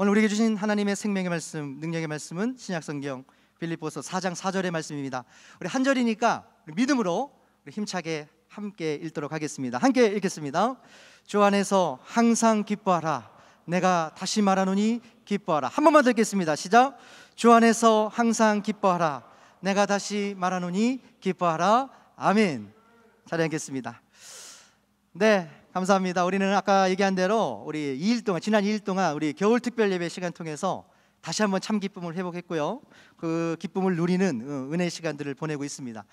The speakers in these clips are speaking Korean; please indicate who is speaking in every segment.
Speaker 1: 오늘 우리에게 주신 하나님의 생명의 말씀, 능력의 말씀은 신약성경 빌립보서 4장 4절의 말씀입니다. 우리 한 절이니까 믿음으로 힘차게 함께 읽도록 하겠습니다. 함께 읽겠습니다. 주 안에서 항상 기뻐하라. 내가 다시 말하노니 기뻐하라. 한 번만 더겠습니다 시작. 주 안에서 항상 기뻐하라. 내가 다시 말하노니 기뻐하라. 아멘. 잘 읽겠습니다. 네, 감사합니다. 우리는 아까 얘기한 대로 우리 2일 동안 지난 2일 동안 우리 겨울 특별 예배 시간 통해서 다시 한번 참 기쁨을 회복했고요. 그 기쁨을 누리는 어, 은혜 시간들을 보내고 있습니다.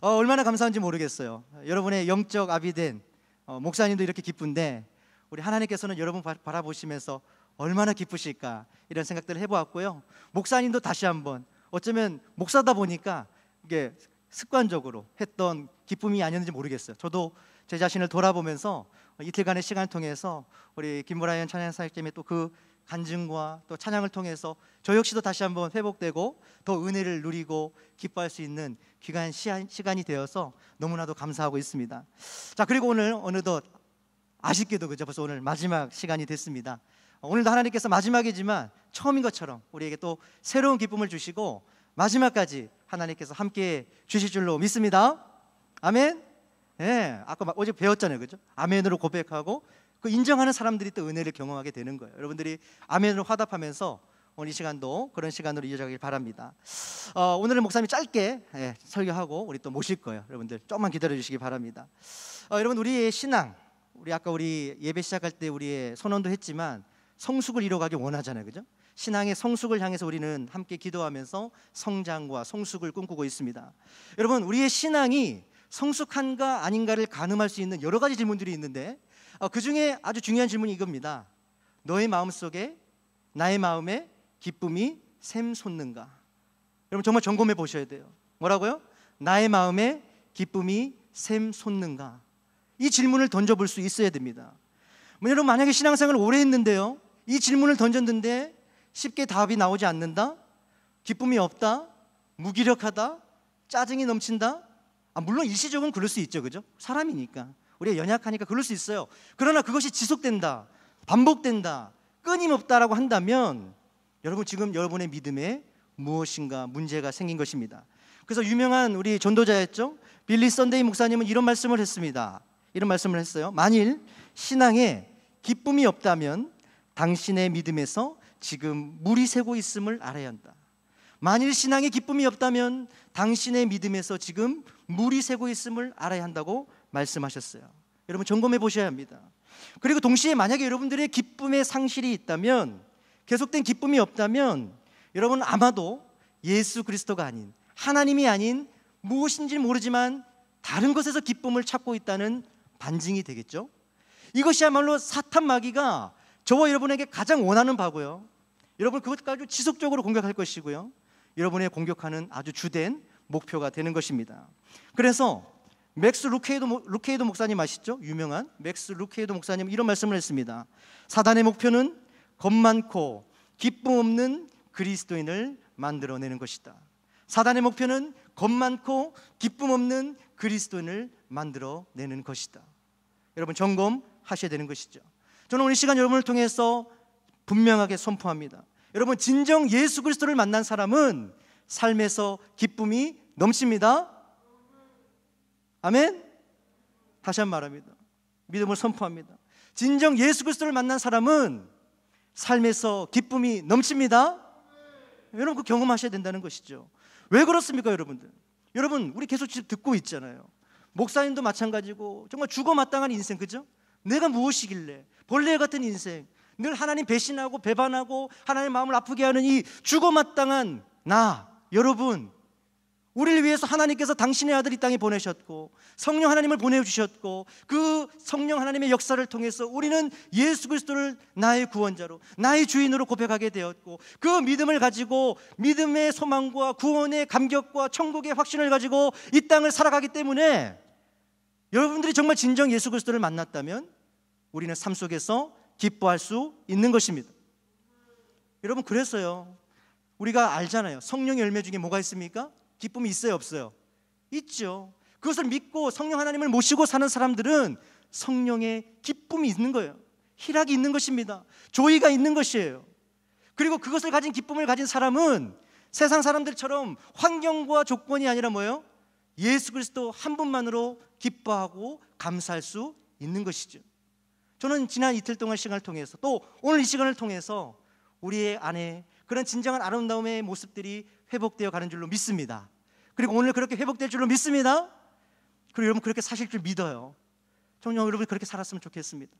Speaker 1: 어, 얼마나 감사한지 모르겠어요. 여러분의 영적 아비된 어, 목사님도 이렇게 기쁜데 우리 하나님께서는 여러분 바, 라보시면서 얼마나 기쁘실까 이런 생각들을 해보았고요. 목사님도 다시 한번 어쩌면 목사다 보니까 이게 습관적으로 했던 기쁨이 아니었는지 모르겠어요. 저도 제 자신을 돌아보면서 어, 이틀간의 시간을 통해서 우리 김보라연 찬양 사역팀의 또 그 간증과 또 찬양을 통해서 저 역시도 다시 한번 회복되고 더 은혜를 누리고 기뻐할 수 있는 귀한 시간이 되어서 너무나도 감사하고 있습니다. 자 그리고 오늘 어느덧 아쉽게도 그죠 벌써 오늘 마지막 시간이 됐습니다. 어, 오늘도 하나님께서 마지막이지만 처음인 것처럼 우리에게 또 새로운 기쁨을 주시고 마지막까지 하나님께서 함께 주실 줄로 믿습니다. 아멘. 예, 아까 어제 배웠잖아요, 그죠? 아멘으로 고백하고 그 인정하는 사람들이 또 은혜를 경험하게 되는 거예요. 여러분들이 아멘으로 화답하면서 오늘 이 시간도 그런 시간으로 이어가길 바랍니다. 어, 오늘은 목사님이 짧게 예, 설교하고 우리 또 모실 거예요. 여러분들 조금만 기다려 주시기 바랍니다. 어, 여러분 우리의 신앙, 우리 아까 우리 예배 시작할 때 우리의 선언도 했지만 성숙을 이뤄가길 원하잖아요, 그죠? 신앙의 성숙을 향해서 우리는 함께 기도하면서 성장과 성숙을 꿈꾸고 있습니다. 여러분 우리의 신앙이 성숙한가 아닌가를 가늠할 수 있는 여러 가지 질문들이 있는데 어, 그 중에 아주 중요한 질문이 이겁니다. 너의 마음 속에 나의 마음에 기쁨이 샘솟는가? 여러분 정말 점검해 보셔야 돼요. 뭐라고요? 나의 마음에 기쁨이 샘솟는가? 이 질문을 던져볼 수 있어야 됩니다. 뭐, 여러분 만약에 신앙생활 오래 했는데요, 이 질문을 던졌는데 쉽게 답이 나오지 않는다, 기쁨이 없다, 무기력하다, 짜증이 넘친다, 아, 물론 일시적은 그럴 수 있죠, 그죠? 사람이니까 우리가 연약하니까 그럴 수 있어요. 그러나 그것이 지속된다, 반복된다, 끊임없다라고 한다면 여러분 지금 여러분의 믿음에 무엇인가 문제가 생긴 것입니다. 그래서 유명한 우리 전도자였죠. 빌리 선데이 목사님은 이런 말씀을 했습니다. 이런 말씀을 했어요. 만일 신앙에 기쁨이 없다면 당신의 믿음에서 지금 물이 새고 있음을 알아야 한다. 만일 신앙에 기쁨이 없다면 당신의 믿음에서 지금 물이 새고 있음을 알아야 한다고 말씀하셨어요. 여러분 점검해 보셔야 합니다. 그리고 동시에 만약에 여러분들의 기쁨의 상실이 있다면 계속된 기쁨이 없다면 여러분 아마도 예수 그리스도가 아닌 하나님이 아닌 무엇인지 모르지만 다른 것에서 기쁨을 찾고 있다는 반증이 되겠죠. 이것이야말로 사탄 마귀가 저와 여러분에게 가장 원하는 바고요. 여러분 그것까지 지속적으로 공격할 것이고요. 여러분의 공격하는 아주 주된 목표가 되는 것입니다. 그래서 맥스 루케이도, 루케이도 목사님 아시죠? 유명한 맥스 루케이도 목사님 이런 말씀을 했습니다. 사단의 목표는 겁 많고 기쁨 없는 그리스도인을 만들어내는 것이다. 사단의 목표는 겁 많고 기쁨 없는 그리스도인을 만들어내는 것이다. 여러분 점검하셔야 되는 것이죠. 저는 오늘 시간 여러분을 통해서 분명하게 선포합니다. 여러분 진정 예수 그리스도를 만난 사람은 삶에서 기쁨이 넘칩니다. 아멘. 다시 한 번 말합니다. 믿음을 선포합니다. 진정 예수 그리스도를 만난 사람은 삶에서 기쁨이 넘칩니다. 여러분 그 경험하셔야 된다는 것이죠. 왜 그렇습니까, 여러분들? 여러분 우리 계속 지금 듣고 있잖아요. 목사님도 마찬가지고 정말 죽어마땅한 인생 그죠? 내가 무엇이길래 벌레 같은 인생 늘 하나님 배신하고 배반하고 하나님 마음을 아프게 하는 이 죽어마땅한 나 여러분 우리를 위해서 하나님께서 당신의 아들 이 땅에 보내셨고 성령 하나님을 보내주셨고 그 성령 하나님의 역사를 통해서 우리는 예수 그리스도를 나의 구원자로 나의 주인으로 고백하게 되었고 그 믿음을 가지고 믿음의 소망과 구원의 감격과 천국의 확신을 가지고 이 땅을 살아가기 때문에 여러분들이 정말 진정 예수 그리스도를 만났다면 우리는 삶 속에서 기뻐할 수 있는 것입니다 여러분 그래서요 우리가 알잖아요 성령 열매 중에 뭐가 있습니까? 기쁨이 있어요, 없어요? 있죠. 그것을 믿고 성령 하나님을 모시고 사는 사람들은 성령의 기쁨이 있는 거예요. 희락이 있는 것입니다. 조의가 있는 것이에요. 그리고 그것을 가진 기쁨을 가진 사람은 세상 사람들처럼 환경과 조건이 아니라 뭐예요? 예수 그리스도 한 분만으로 기뻐하고 감사할 수 있는 것이죠. 저는 지난 이틀 동안 시간을 통해서 또 오늘 이 시간을 통해서 우리의 안에 그런 진정한 아름다움의 모습들이 회복되어 가는 줄로 믿습니다. 그리고 오늘 그렇게 회복될 줄로 믿습니다. 그리고 여러분 그렇게 사실 줄 믿어요. 정녕 여러분 그렇게 살았으면 좋겠습니다.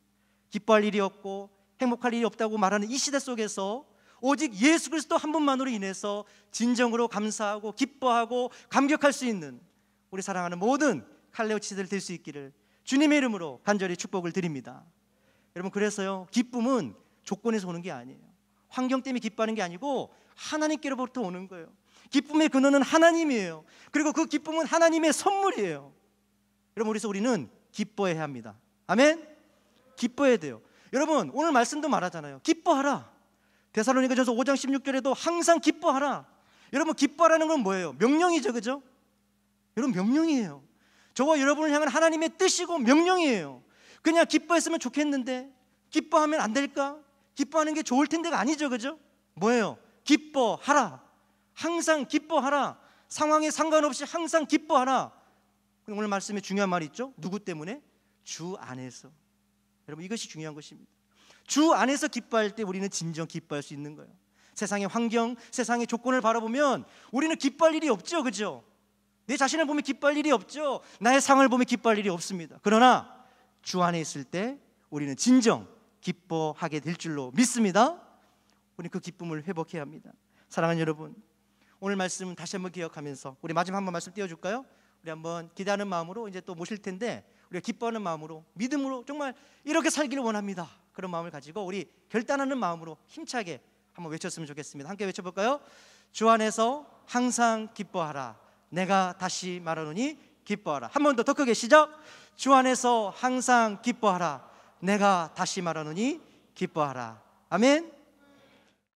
Speaker 1: 기뻐할 일이 없고 행복할 일이 없다고 말하는 이 시대 속에서 오직 예수 그리스도 한 분만으로 인해서 진정으로 감사하고 기뻐하고 감격할 수 있는 우리 사랑하는 모든 칼레오 치들 될 수 있기를 주님의 이름으로 간절히 축복을 드립니다. 여러분 그래서요 기쁨은 조건에서 오는 게 아니에요. 환경 때문에 기뻐하는 게 아니고 하나님께로부터 오는 거예요. 기쁨의 근원은 하나님이에요. 그리고 그 기쁨은 하나님의 선물이에요. 여러분, 그래서 우리는 기뻐해야 합니다. 아멘? 기뻐해야 돼요. 여러분, 오늘 말씀도 말하잖아요. 기뻐하라. 대사로니가전서 5장 16절에도 항상 기뻐하라. 여러분, 기뻐하라는 건 뭐예요? 명령이죠, 그죠? 여러분, 명령이에요. 저와 여러분을 향한 하나님의 뜻이고 명령이에요. 그냥 기뻐했으면 좋겠는데, 기뻐하면 안 될까? 기뻐하는 게 좋을 텐데가 아니죠, 그죠? 뭐예요? 기뻐하라. 항상 기뻐하라. 상황에 상관없이 항상 기뻐하라. 오늘 말씀에 중요한 말이 있죠. 누구 때문에? 주 안에서. 여러분 이것이 중요한 것입니다. 주 안에서 기뻐할 때 우리는 진정 기뻐할 수 있는 거예요. 세상의 환경, 세상의 조건을 바라보면 우리는 기뻐할 일이 없죠. 그죠? 내 자신을 보면 기뻐할 일이 없죠. 나의 상을 황 보면 기뻐할 일이 없습니다. 그러나 주 안에 있을 때 우리는 진정 기뻐하게 될 줄로 믿습니다. 우리 그 기쁨을 회복해야 합니다. 사랑하는 여러분, 오늘 말씀 다시 한번 기억하면서 우리 마지막 한 번 말씀 띄워줄까요? 우리 한번 기대하는 마음으로 이제 또 모실 텐데 우리가 기뻐하는 마음으로 믿음으로 정말 이렇게 살기를 원합니다. 그런 마음을 가지고 우리 결단하는 마음으로 힘차게 한번 외쳤으면 좋겠습니다. 함께 외쳐볼까요? 주 안에서 항상 기뻐하라. 내가 다시 말하노니 기뻐하라. 한 번 더 더 크게 시작. 주 안에서 항상 기뻐하라. 내가 다시 말하노니 기뻐하라. 아멘.